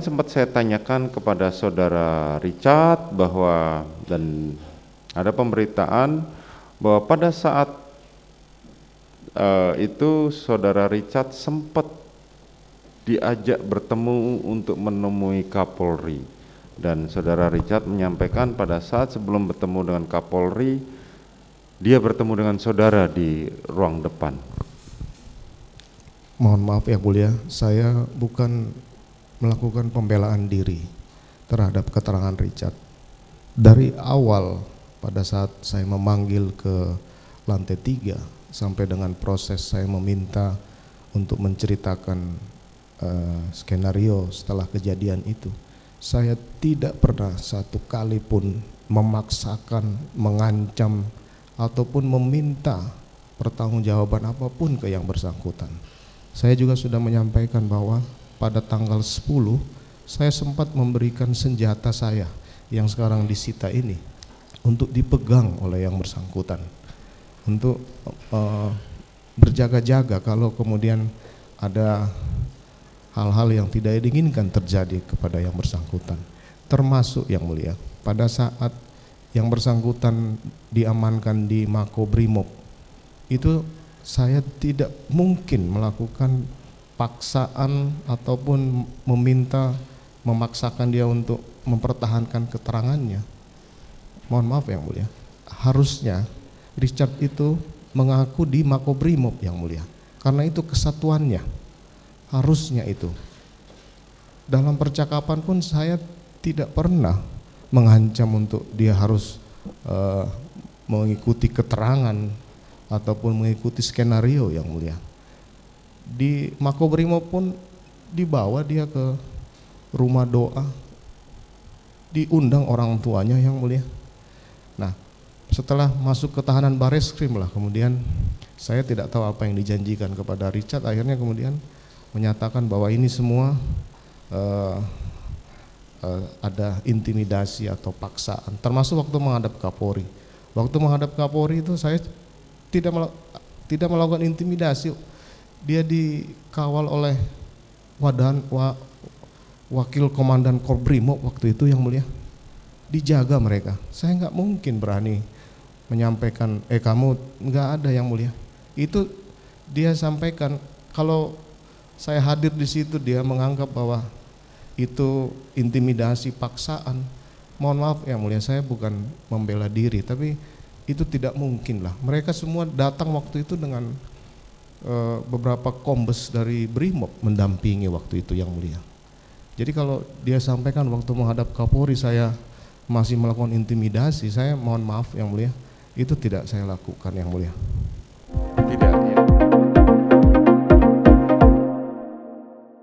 Sempat saya tanyakan kepada saudara Richard bahwa dan ada pemberitaan bahwa pada saat uh, itu saudara Richard sempat diajak bertemu untuk menemui Kapolri dan saudara Richard menyampaikan pada saat sebelum bertemu dengan Kapolri dia bertemu dengan saudara di ruang depan. Mohon maaf ya, mulia, saya bukan melakukan pembelaan diri terhadap keterangan Richard. Dari awal pada saat saya memanggil ke lantai tiga sampai dengan proses saya meminta untuk menceritakan uh, skenario setelah kejadian itu, saya tidak pernah satu kali pun memaksakan, mengancam ataupun meminta pertanggungjawaban apapun ke yang bersangkutan. Saya juga sudah menyampaikan bahwa pada tanggal 10 saya sempat memberikan senjata saya yang sekarang disita ini untuk dipegang oleh yang bersangkutan untuk uh, berjaga-jaga kalau kemudian ada hal-hal yang tidak diinginkan terjadi kepada yang bersangkutan termasuk yang mulia pada saat yang bersangkutan diamankan di Makobrimob itu saya tidak mungkin melakukan paksaan ataupun meminta memaksakan dia untuk mempertahankan keterangannya. Mohon maaf yang mulia. Harusnya Richard itu mengaku di Makobrimob yang mulia. Karena itu kesatuannya. Harusnya itu. Dalam percakapan pun saya tidak pernah mengancam untuk dia harus uh, mengikuti keterangan ataupun mengikuti skenario yang mulia di Makobrimo pun dibawa dia ke rumah doa diundang orang tuanya yang mulia nah setelah masuk ke tahanan baris krim lah kemudian saya tidak tahu apa yang dijanjikan kepada Richard akhirnya kemudian menyatakan bahwa ini semua uh, uh, ada intimidasi atau paksaan termasuk waktu menghadap Kapolri waktu menghadap Kapolri itu saya tidak mel tidak melakukan intimidasi dia dikawal oleh wadan wa, wakil komandan Korbrimob waktu itu yang mulia dijaga mereka saya nggak mungkin berani menyampaikan eh kamu nggak ada yang mulia itu dia sampaikan kalau saya hadir di situ dia menganggap bahwa itu intimidasi paksaan mohon maaf ya mulia saya bukan membela diri tapi itu tidak mungkin lah mereka semua datang waktu itu dengan Eh, beberapa kombes dari Brimob mendampingi waktu itu yang mulia. Jadi kalau dia sampaikan waktu menghadap Kapolri saya masih melakukan intimidasi, saya mohon maaf yang mulia, itu tidak saya lakukan yang mulia. Tidak.